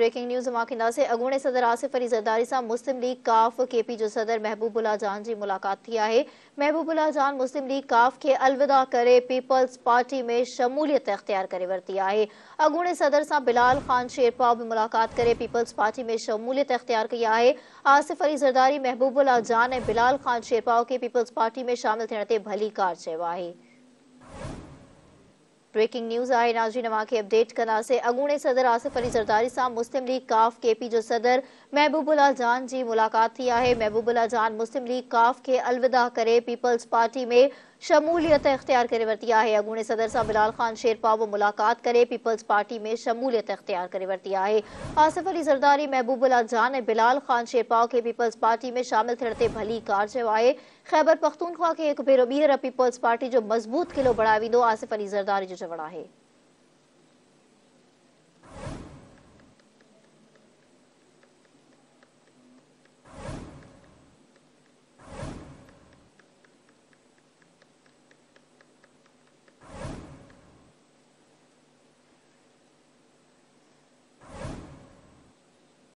breaking news माखिंदा से अगूणे सदर आसिफ अली ज़रदारी सां मुस्लिम लीग काफ़ के पी जो सदर महबूबुल्ला जान की मुलाक़ात थी आहे महबूबुल्ला जान मुस्लिम लीग काफ़ के अलविदा कर पीपल्स पार्टी में शमूलियत अख्तियार कर वरती है अगूणे सदर से बिलाल ख़ान शेरपा भी मुलाक़ात कर पीपल्स पार्टी में शमूलियत अख्तियार कई है आसिफ अली ज़रदारी महबूबुल्ला जान ए बिलाल ख़ान शेरपाओ के पीपल्स पार्टी में शामिल थे भली कार ब्रेकिंग न्यूज़ आए नाज़ी नवा के अपडेट से अगूणे सदर आसिफ अली ज़रदारी साहब मुस्लिम लीग काफ़ के पी जो सदर महबूबुल्ला जान जी मुलाक़ात थी है महबूबुल्ला जान मुस्लिम लीग काफ़ के अलविदा करे पीपल्स पार्टी में शमूलियत अख्तियार करे वरती है अगूणे सदर से बिलाल ख़ान शेरपा वो मुलाकात करे पीपल्स पार्टी में शमूलियत अख्तियार करे वरती है आसिफ अली ज़रदारी महबूब अला जान ने बिलाल ख़ान शेरपाव के पीपल्स पार्टी में शामिल थे भली कार है ख़ैबर पख्तूनख्वा के एक भेरो पीपल्स पार्टी जो मज़बूत किलो बढ़ा वो आसिफ अली ज़रदारी जो चवणु है